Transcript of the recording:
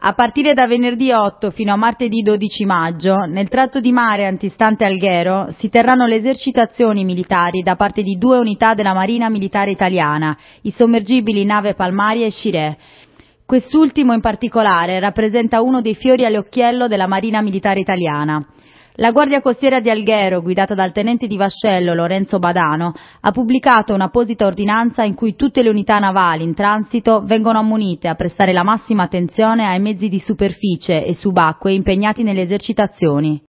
A partire da venerdì 8 fino a martedì 12 maggio, nel tratto di mare antistante Alghero, si terranno le esercitazioni militari da parte di due unità della Marina Militare Italiana, i sommergibili nave Palmaria e Scirè. Quest'ultimo in particolare rappresenta uno dei fiori all'occhiello della Marina Militare Italiana. La Guardia Costiera di Alghero, guidata dal tenente di vascello Lorenzo Badano, ha pubblicato un'apposita ordinanza in cui tutte le unità navali in transito vengono ammonite a prestare la massima attenzione ai mezzi di superficie e subacquei impegnati nelle esercitazioni.